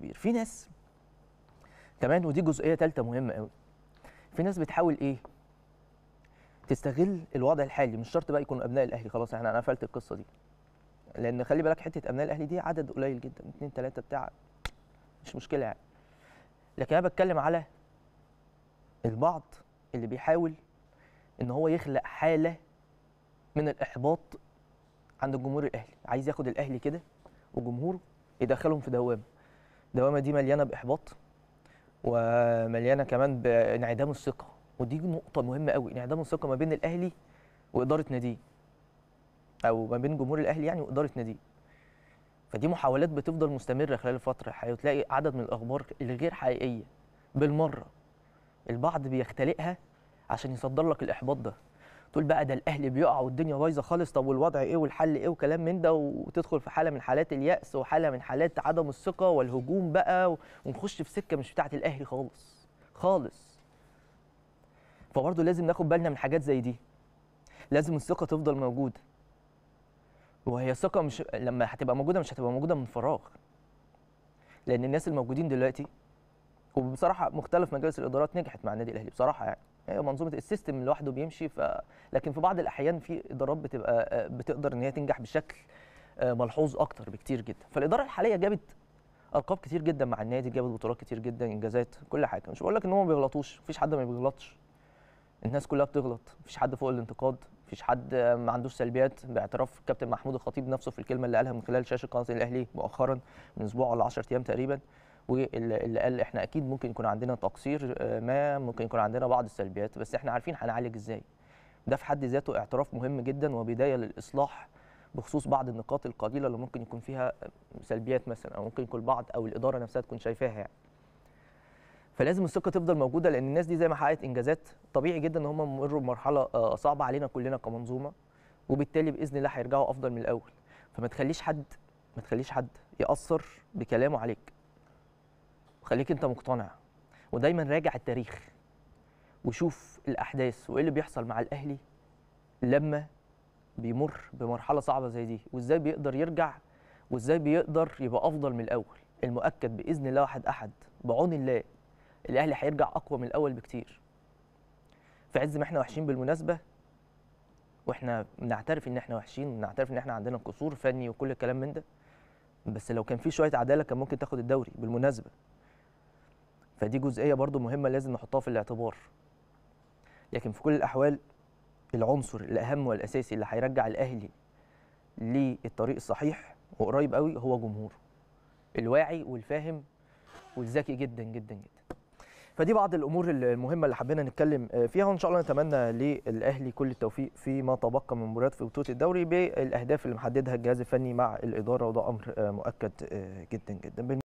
كبير في ناس كمان ودي جزئيه ثالثه مهمه قوي في ناس بتحاول ايه تستغل الوضع الحالي مش شرط بقى يكونوا ابناء الاهلي خلاص احنا انا قفلت القصه دي لان خلي بالك حته ابناء الاهلي دي عدد قليل جدا اتنين تلاته بتاع مش مشكله يعني لكن انا بتكلم على البعض اللي بيحاول ان هو يخلق حاله من الاحباط عند الجمهور الاهلي عايز ياخد الاهلي كده وجمهوره يدخلهم في دوامه الدوامه دي مليانه باحباط ومليانه كمان بانعدام الثقه ودي نقطه مهمه قوي انعدام الثقه ما بين الاهلي واداره ناديه او ما بين جمهور الاهلي يعني واداره ناديه فدي محاولات بتفضل مستمره خلال الفتره هتلاقي عدد من الاخبار الغير حقيقيه بالمره البعض بيختلقها عشان يصدر لك الاحباط ده تقول بقى ده الاهلي بيقع والدنيا بايظه خالص طب والوضع ايه والحل ايه وكلام من ده وتدخل في حاله من حالات الياس وحاله من حالات عدم الثقه والهجوم بقى ونخش في سكه مش بتاعه الاهلي خالص خالص فبرضه لازم ناخد بالنا من حاجات زي دي لازم الثقه تفضل موجوده وهي ثقه مش لما هتبقى موجوده مش هتبقى موجوده من فراغ لان الناس الموجودين دلوقتي وبصراحه مختلف مجالس الادارات نجحت مع النادي الاهلي بصراحه يعني هي آه، منظومه السيستم لوحده بيمشي ف... لكن في بعض الاحيان في ادارات بتبقى آه، بتقدر ان هي تنجح بشكل آه، ملحوظ اكتر بكتير جدا فالاداره الحاليه جابت القاب كتير جدا مع النادي جابت بطولات كتير جدا انجازات كل حاجه مش بقول لك ان هم ما بيغلطوش مفيش حد ما بيغلطش الناس كلها بتغلط مفيش حد فوق الانتقاد مفيش حد ما عندوش سلبيات باعتراف كابتن محمود الخطيب نفسه في الكلمه اللي قالها من خلال شاشه قناه الاهلي مؤخرا من اسبوع ولا 10 ايام تقريبا واللي قال احنا اكيد ممكن يكون عندنا تقصير آه، ما ممكن يكون عندنا بعض السلبيات بس احنا عارفين هنعالج ازاي ده في حد ذاته اعتراف مهم جدا وبدايه للاصلاح بخصوص بعض النقاط القليله اللي ممكن يكون فيها سلبيات مثلا او ممكن يكون بعض او الاداره نفسها تكون شايفاها يعني فلازم الثقه تفضل موجوده لان الناس دي زي ما حققت انجازات طبيعي جدا ان هم مروا بمرحله آه، صعبه علينا كلنا كمنظومه وبالتالي باذن الله هيرجعوا افضل من الاول فما تخليش حد ما تخليش حد ياثر بكلامه عليك خليك انت مقتنع ودايما راجع التاريخ وشوف الاحداث وايه اللي بيحصل مع الاهلي لما بيمر بمرحله صعبه زي دي وازاي بيقدر يرجع وازاي بيقدر يبقى افضل من الاول المؤكد باذن الله واحد احد بعون الله الاهلي هيرجع اقوى من الاول بكتير في عز ما احنا وحشين بالمناسبه واحنا بنعترف ان احنا وحشين بنعترف ان احنا عندنا قصور فني وكل الكلام من ده بس لو كان في شويه عداله كان ممكن تاخد الدوري بالمناسبه فدي جزئيه برضو مهمه لازم نحطها في الاعتبار لكن في كل الاحوال العنصر الاهم والاساسي اللي هيرجع الاهلي للطريق الصحيح وقريب قوي هو جمهوره الواعي والفاهم والذكي جدا جدا جدا فدي بعض الامور المهمه اللي حبينا نتكلم فيها وان شاء الله نتمنى للاهلي كل التوفيق فيما تبقى من مباريات في بطوله الدوري بالاهداف اللي محددها الجهاز الفني مع الاداره وده امر مؤكد جدا جدا